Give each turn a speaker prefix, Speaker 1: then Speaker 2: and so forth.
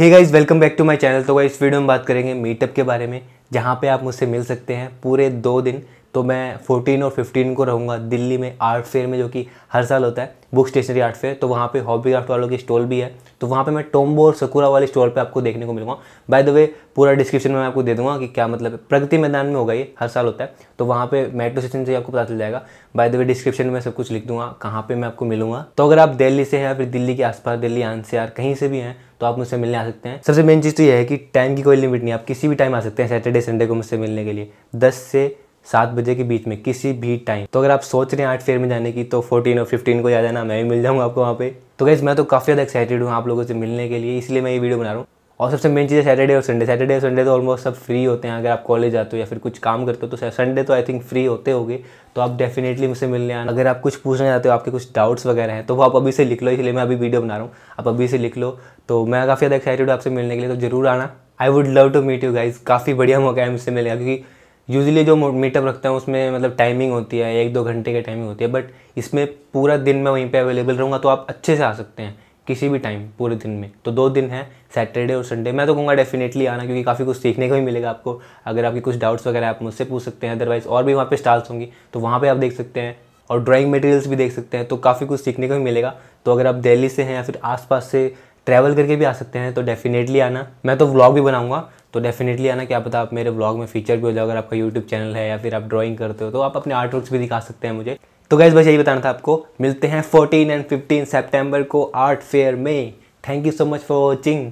Speaker 1: hey guys welcome back to my channel तो इस video में बात करेंगे मीटअप के बारे में जहाँ पे आप मुझसे मिल सकते हैं पूरे दो दिन तो मैं 14 और 15 को रहूँगा दिल्ली में आर्ट फेयर में जो कि हर साल होता है बुक स्टेशनरी आर्ट फेयर तो वहाँ पे हॉबी क्राफ्ट वालों की स्टॉल भी है तो वहाँ पे मैं टोम्बो और सकूरा वाले स्टॉल पे आपको देखने को मिलूंगा बाय द वे पूरा डिस्क्रिप्शन में मैं आपको दे दूंगा कि क्या मतलब प्रगति मैदान में होगा ये हर साल होता है तो वहाँ पर मेट्रो स्टेशन से आपको पता चल जाएगा बाय द वे डिस्क्रिप्शन में सब कुछ लिख दूंगा कहाँ पर मैं आपको मिलूंगा तो अगर आप दिल्ली से हैं या फिर दिल्ली के आसपास दिल्ली आन कहीं से भी हैं तो आप मुझसे मिलने आ सकते हैं सबसे मेन चीज़ तो यह है कि टाइम की कोई लिमिट नहीं आप किसी भी टाइम आ सकते हैं सैटरडे संडे को मुझसे मिलने के लिए दस से सात बजे के बीच में किसी भी टाइम तो अगर आप सोच रहे हैं आठ फेयर में जाने की तो फोर्टीन और फिफ्टीन को जा जाना मैं भी मिल जाऊंगा आपको वहाँ पे तो गैस मैं तो काफ़ी ज़्यादा एक्साइटेड हूँ आप लोगों से मिलने के लिए इसलिए मैं ये वीडियो बना रहा हूँ और सबसे मेन चीज़ है सैटरडे और संडे सैटरडे और संडे तो ऑलमोस्ट सब फ्री होते हैं अगर आप कॉलेज जाते हो या फिर कुछ काम करते हो तो संडे तो आई थिंक फ्री होते होगे तो आप डेफिनेटली मुझसे मिलने आना अगर आप कुछ पूछना चाहते हो आपके कुछ डाउट्स वगैरह हैं तो वो आप अभी से लिख लो इसलिए मैं अभी वीडियो बना रहा हूँ आप अभी से लिख लो तो मैं काफ़ी ज़्यादा एक्साइटेड हूँ आपसे मिलने के लिए तो जरूर आना I would love to meet you guys काफ़ी बढ़िया मौका है मुझसे मिलेगा क्योंकि यूजली जो मीटअप रखता हूँ उसमें मतलब टाइमिंग होती है एक दो घंटे की टाइमिंग होती है बट इसमें पूरा दिन मैं वहीं पर अवेलेबल रहूँगा तो आप अच्छे से आ सकते हैं किसी भी टाइम पूरे दिन में तो दो दिन है सैटरडे और संडे मैं तो कहूँगा डेफिनेटली आना क्योंकि काफ़ी कुछ सीखने को भी मिलेगा आपको अगर आपके कुछ डाउट्स वगैरह आप मुझसे पूछ सकते हैं अदरवाइज़ और भी वहाँ पे स्टार्स होंगी तो वहाँ पे आप देख सकते हैं और ड्राइंग मटेरियल्स भी देख सकते हैं तो काफ़ी कुछ सीखने को भी मिलेगा तो अगर आप दिल्ली से हैं या फिर आसपास से ट्रैवल करके भी आ सकते हैं तो डेफिनेटली आना मैं तो व्लॉग भी बनाऊंगा तो डेफिनेटली आना क्या पता आप मेरे व्लॉग में फीचर भी हो जाओ अगर आपका यूट्यूब चैनल है या फिर आप ड्राइंग करते हो तो आप अपने आर्ट वर्क्स भी दिखा सकते हैं मुझे तो गैस बस यही बताना था आपको मिलते हैं 14 एंड 15 सितंबर को आर्ट फेयर में thank you so much for watching